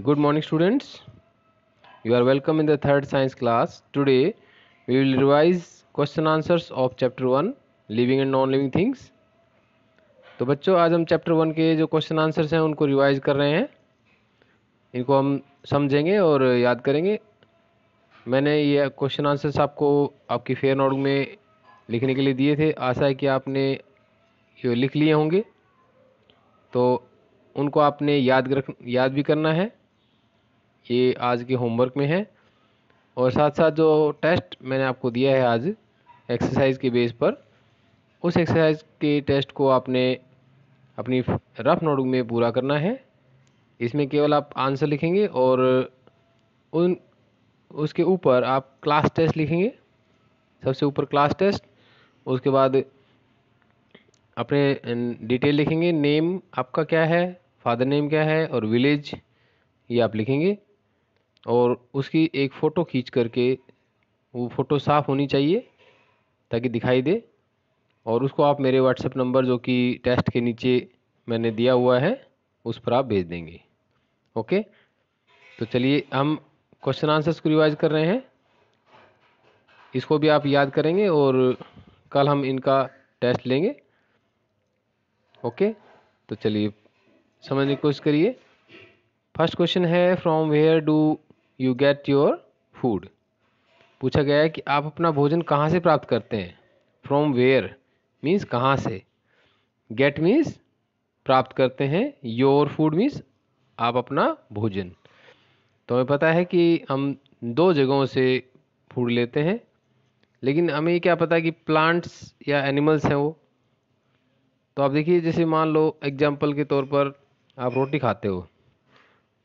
good morning students you are welcome in the third science class today we will revise question answers of chapter 1 living and non living things तो बच्चों आज हम chapter one के जो question answers हैं उनको revise कर रहे हैं इनको हम समझेंगे और याद करेंगे मैंने ये क्वेश्चन आंसर्स आपको आपकी फेयर नोट में लिखने के लिए दिए थे आशा है कि आपने ये लिख लिए होंगे तो उनको आपने याद रख याद भी करना है ये आज के होमवर्क में है और साथ साथ जो टेस्ट मैंने आपको दिया है आज एक्सरसाइज के बेस पर उस एक्सरसाइज के टेस्ट को आपने अपनी रफ नोटबुक में पूरा करना है इसमें केवल आप आंसर लिखेंगे और उन उसके ऊपर आप क्लास टेस्ट लिखेंगे सबसे ऊपर क्लास टेस्ट उसके बाद अपने डिटेल लिखेंगे नेम आपका क्या है फादर नेम क्या है और विलेज ये आप लिखेंगे और उसकी एक फ़ोटो खींच करके वो फ़ोटो साफ़ होनी चाहिए ताकि दिखाई दे और उसको आप मेरे व्हाट्सएप नंबर जो कि टेस्ट के नीचे मैंने दिया हुआ है उस पर आप भेज देंगे ओके तो चलिए हम क्वेश्चन आंसर्स को रिवाइज कर रहे हैं इसको भी आप याद करेंगे और कल हम इनका टेस्ट लेंगे ओके तो चलिए समझने की कोशिश करिए फर्स्ट क्वेश्चन है from where do you get your food पूछा गया है कि आप अपना भोजन कहाँ से प्राप्त करते हैं फ्रॉम वेयर मीन्स कहाँ से गेट मीन्स प्राप्त करते हैं योर फूड मीन्स आप अपना भोजन तो हमें पता है कि हम दो जगहों से फूड लेते हैं लेकिन हमें क्या पता है कि प्लांट्स या एनिमल्स हैं वो तो आप देखिए जैसे मान लो एग्जाम्पल के तौर पर आप रोटी खाते हो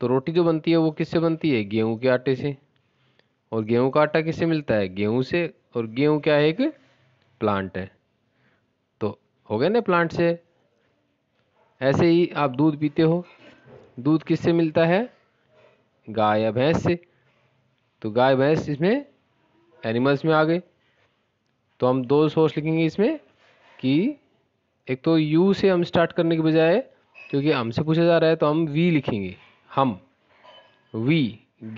तो रोटी जो बनती है वो किससे बनती है गेहूं के आटे से और गेहूं का आटा किससे मिलता है गेहूं से और गेहूं क्या है एक प्लांट है तो हो गया ना प्लांट से ऐसे ही आप दूध पीते हो दूध किससे मिलता है गाय या भैंस से तो गाय भैंस इसमें एनिमल्स में आ गए तो हम दो सोर्स लिखेंगे इसमें कि एक तो यू से हम स्टार्ट करने के बजाय क्योंकि हमसे पूछा जा रहा है तो हम वी लिखेंगे हम we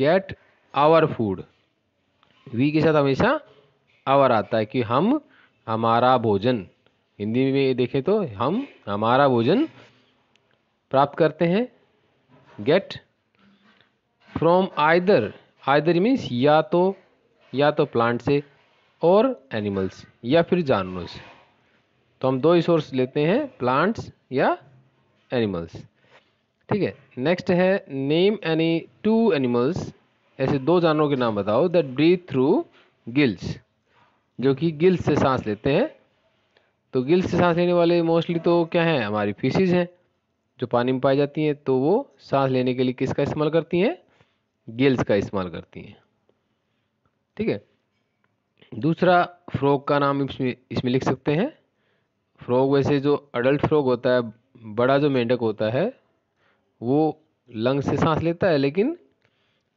get our food we के साथ हमेशा आवर आता है कि हम हमारा भोजन हिंदी में देखें तो हम हमारा भोजन प्राप्त करते हैं get from either either means या तो या तो प्लांट से और एनिमल्स या फिर जानवरों से तो हम दो ही सोर्स लेते हैं प्लांट्स या एनिमल्स ठीक है नेक्स्ट है नेम एनी टू एनिमल्स ऐसे दो जानवरों के नाम बताओ दैट ब्रीथ थ्रू गिल्स जो कि गिल्स से सांस लेते हैं तो गिल्स से सांस लेने वाले मोस्टली तो क्या हैं हमारी फिशिज़ हैं जो पानी में पाई जाती हैं तो वो सांस लेने के लिए किसका इस्तेमाल करती हैं गिल्स का इस्तेमाल करती हैं ठीक है दूसरा फ्रॉग का नाम इसमें इसमें लिख सकते हैं फ्रॉग वैसे जो अडल्ट फ्रॉग होता है बड़ा जो मेंढक होता है वो लंग से सांस लेता है लेकिन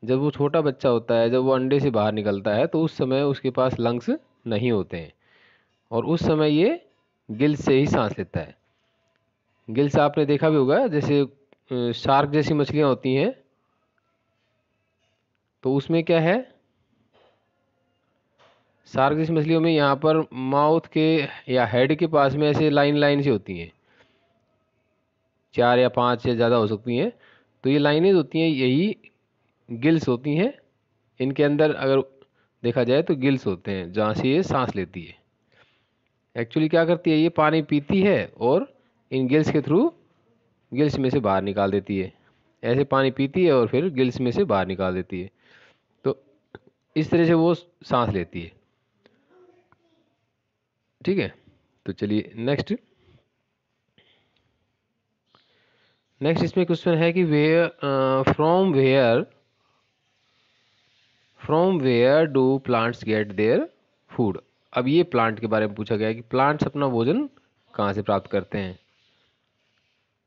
जब वो छोटा बच्चा होता है जब वो अंडे से बाहर निकलता है तो उस समय उसके पास लंग्स नहीं होते हैं और उस समय ये गिल्स से ही सांस लेता है गिल्स आपने देखा भी होगा जैसे शार्क जैसी मछलियाँ होती हैं तो उसमें क्या है शार्क जैसी मछलियों में यहाँ पर माउथ के या हेड के पास में ऐसे लाइन लाइन से होती हैं चार या पाँच या ज़्यादा हो सकती हैं तो ये लाइनेज होती हैं यही गिल्स होती हैं इनके अंदर अगर देखा जाए तो गिल्स होते हैं जहाँ से ये सांस लेती है एक्चुअली क्या करती है ये पानी पीती है और इन गिल्स के थ्रू गिल्स में से बाहर निकाल देती है ऐसे पानी पीती है और फिर गिल्स में से बाहर निकाल देती है तो इस तरह से वो सांस लेती है ठीक है तो चलिए नेक्स्ट नेक्स्ट इसमें क्वेश्चन है कि way from where from where do plants get their food अब ये प्लांट के बारे में पूछा गया है कि प्लांट्स अपना भोजन कहाँ से प्राप्त करते हैं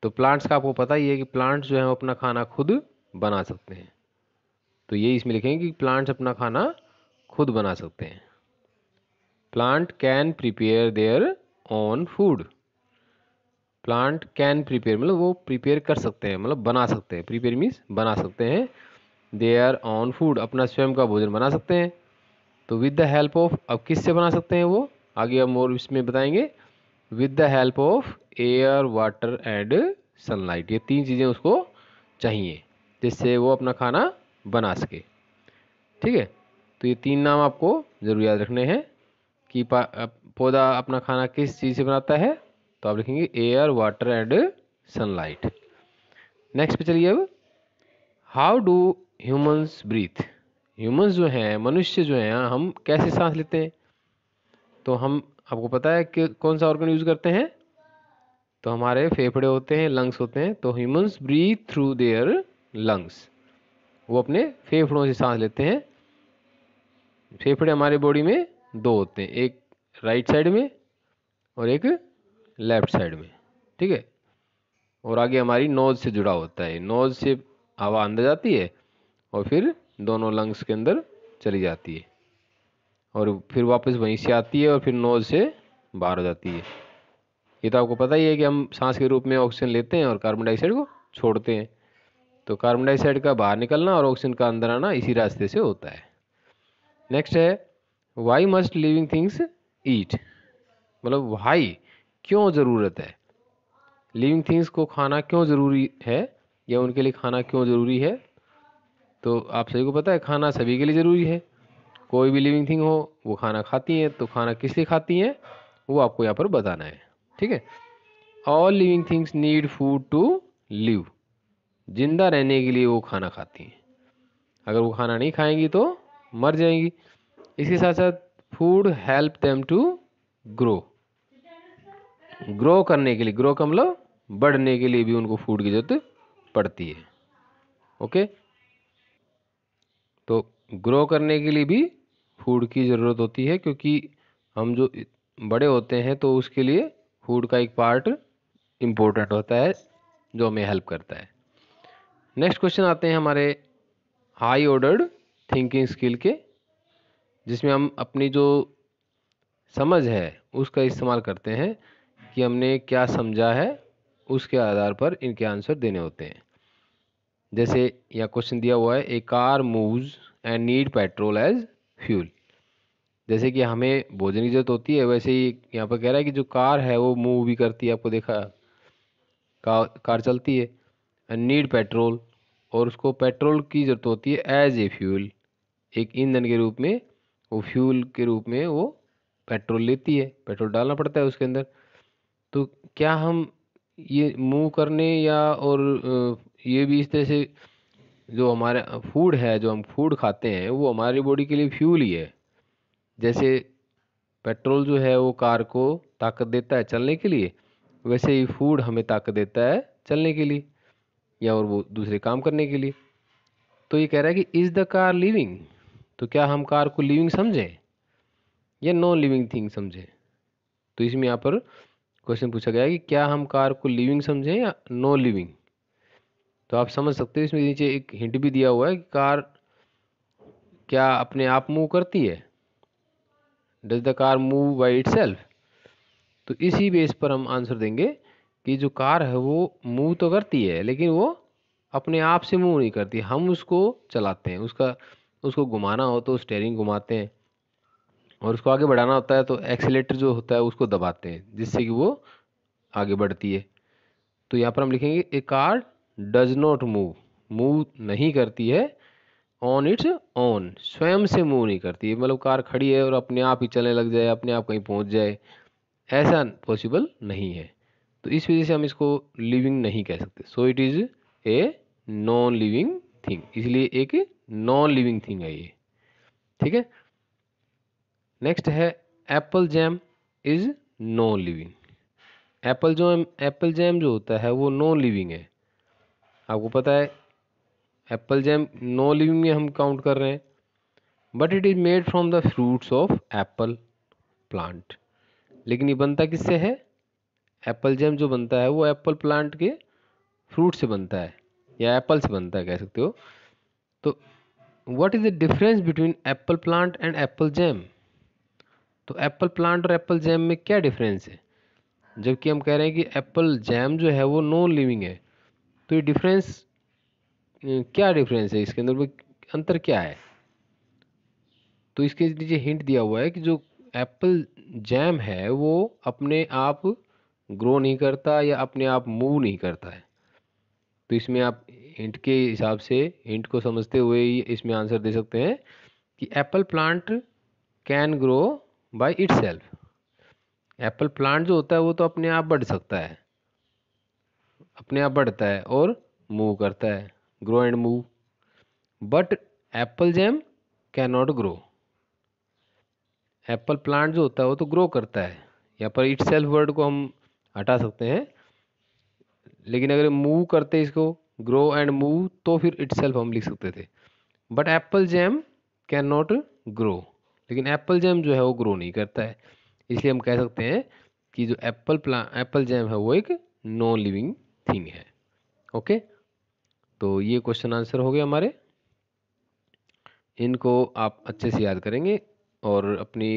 तो प्लांट्स का आपको पता ही है कि प्लांट्स जो है वो अपना खाना खुद बना सकते हैं तो ये इसमें लिखेंगे कि प्लांट्स अपना खाना खुद बना सकते हैं plant can prepare their own food plant can prepare मतलब वो प्रिपेयर कर सकते हैं मतलब बना सकते हैं प्रिपेयर मीन्स बना सकते हैं दे आर ऑन फूड अपना स्वयं का भोजन बना सकते हैं तो विद द हेल्प ऑफ अब किस से बना सकते हैं वो आगे हम और इसमें बताएंगे with the help of air water and sunlight ये तीन चीज़ें उसको चाहिए जिससे वो अपना खाना बना सके ठीक है तो ये तीन नाम आपको ज़रूर याद रखने हैं कि पौधा अपना खाना किस चीज़ से बनाता है तो आप लिखेंगे air water and sunlight next पे चलिए अब how do humans breathe humans जो हैं मनुष्य जो हैं हम कैसे सांस लेते हैं तो हम आपको पता है कि कौन सा ऑर्गन यूज़ करते हैं तो हमारे फेफड़े होते हैं लंग्स होते हैं तो humans breathe through their lungs वो अपने फेफड़ों से सांस लेते हैं फेफड़े हमारे बॉडी में दो होते हैं एक राइट साइड में और एक लेफ्ट साइड में ठीक है और आगे हमारी नोज से जुड़ा होता है नोज से हवा अंदर जाती है और फिर दोनों लंग्स के अंदर चली जाती है और फिर वापस वहीं से आती है और फिर नोज से बाहर हो जाती है ये तो आपको पता ही है कि हम सांस के रूप में ऑक्सीजन लेते हैं और कार्बन डाइऑक्साइड को छोड़ते हैं तो कार्बन डाइऑक्साइड का बाहर निकलना और ऑक्सीजन का अंदर आना इसी रास्ते से होता है नेक्स्ट है why must living things eat मतलब वाई क्यों ज़रूरत है लिविंग थिंग्स को खाना क्यों ज़रूरी है या उनके लिए खाना क्यों ज़रूरी है तो आप सभी को पता है खाना सभी के लिए ज़रूरी है कोई भी लिविंग थिंग हो वो खाना खाती हैं तो खाना किस लिए खाती हैं वो आपको यहाँ पर बताना है ठीक है all living things need food to live जिंदा रहने के लिए वो खाना खाती हैं अगर वो खाना नहीं खाएंगी तो मर जाएंगी इसके साथ साथ food help them to grow grow करने के लिए ग्रो का मतलब बढ़ने के लिए भी उनको फूड की जरूरत पड़ती है ओके तो ग्रो करने के लिए भी फूड की ज़रूरत होती है क्योंकि हम जो बड़े होते हैं तो उसके लिए फूड का एक पार्ट इम्पोर्टेंट होता है जो हमें हेल्प करता है नेक्स्ट क्वेश्चन आते हैं हमारे हाई ऑर्डर्ड थिंकिंग स्किल के जिसमें हम अपनी जो समझ है उसका इस्तेमाल करते हैं कि हमने क्या समझा है उसके आधार पर इनके आंसर देने होते हैं जैसे यहाँ क्वेश्चन दिया हुआ है a car moves and need petrol as fuel जैसे कि हमें भोजन की जरूरत होती है वैसे ही यहाँ पर कह रहा है कि जो कार है वो मूव भी करती है आपको देखा का, कार चलती है एंड नीड पेट्रोल और उसको पेट्रोल की ज़रूरत होती है एज ए फ्यूल एक ईंधन के रूप में वो फ्यूल के रूप में वो पेट्रोल लेती है पेट्रोल डालना पड़ता है उसके अंदर तो क्या हम ये मूव करने या और ये भी इस तरह से जो हमारा फूड है जो हम फूड खाते हैं वो हमारी बॉडी के लिए फ्यूल ही है जैसे पेट्रोल जो है वो कार को ताकत देता है चलने के लिए वैसे ही फूड हमें ताकत देता है चलने के लिए या और वो दूसरे काम करने के लिए तो ये कह रहा है कि इज़ द कार लिविंग तो क्या हम कार को लिविंग समझें या नॉन लिविंग थिंग समझें तो इसमें यहाँ पर क्वेश्चन पूछा गया कि क्या हम कार को लिविंग समझें या नो लिविंग तो आप समझ सकते हो इसमें नीचे एक हिंट भी दिया हुआ है कि कार क्या अपने आप मूव करती है does the car move by it तो इसी बेस पर हम आंसर देंगे कि जो कार है वो मूव तो करती है लेकिन वो अपने आप से मूव नहीं करती हम उसको चलाते हैं उसका उसको घुमाना हो तो स्टेयरिंग घुमाते हैं और उसको आगे बढ़ाना होता है तो एक्सीटर जो होता है उसको दबाते हैं जिससे कि वो आगे बढ़ती है तो यहाँ पर हम लिखेंगे a car does not move move नहीं करती है ऑन इट्स ऑन स्वयं से मूव नहीं करती है मतलब कार खड़ी है और अपने आप ही चलने लग जाए अपने आप कहीं पहुँच जाए ऐसा पॉसिबल नहीं है तो इस वजह से हम इसको लिविंग नहीं कह सकते so it is a non living thing इसलिए एक नॉन लिविंग थिंग है ये ठीक है नेक्स्ट है apple jam is no living apple जो एप्पल जैम जो होता है वो नो लिविंग है आपको पता है एप्पल जैम नो लिविंग में हम काउंट कर रहे हैं but it is made from the fruits of apple plant लेकिन ये बनता किससे है एप्पल जैम जो बनता है वो एप्पल प्लांट के फ्रूट से बनता है या एप्पल से बनता है कह सकते हो तो what is the difference between apple plant and apple jam तो एप्पल प्लांट और एप्पल जैम में क्या डिफरेंस है जबकि हम कह रहे हैं कि एप्पल जैम जो है वो नॉन लिविंग है तो ये डिफरेंस क्या डिफरेंस है इसके अंदर अंतर क्या है तो इसके नीचे हिंट दिया हुआ है कि जो एप्पल जैम है वो अपने आप ग्रो नहीं करता या अपने आप मूव नहीं करता है तो इसमें आप हिंट के हिसाब से हिंट को समझते हुए ही इसमें आंसर दे सकते हैं कि apple plant can grow by itself apple plant जो होता है वो तो अपने आप बढ़ सकता है अपने आप बढ़ता है और मूव करता है grow and move but apple jam can not grow apple plant जो होता है वो तो ग्रो करता है यहाँ पर इट सेल्फ वर्ड को हम हटा सकते हैं लेकिन अगर मूव करते इसको ग्रो एंड मूव तो फिर इट सेल्फ हम लिख सकते थे but apple jam can not grow लेकिन एप्पल जैम जो है वो ग्रो नहीं करता है इसलिए हम कह सकते हैं कि जो एप्पल प्ला एप्पल जैम है वो एक नॉन लिविंग थिंग है ओके तो ये क्वेश्चन आंसर हो गए हमारे इनको आप अच्छे से याद करेंगे और अपनी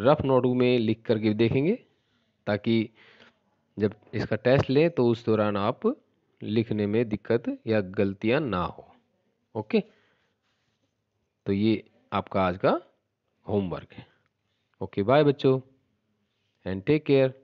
रफ नोटबुक में लिख करके देखेंगे ताकि जब इसका टेस्ट लें तो उस दौरान आप लिखने में दिक्कत या गलतियां ना हो ओके तो ये आपका आज का होमवर्क है ओके बाय बच्चों एंड टेक केयर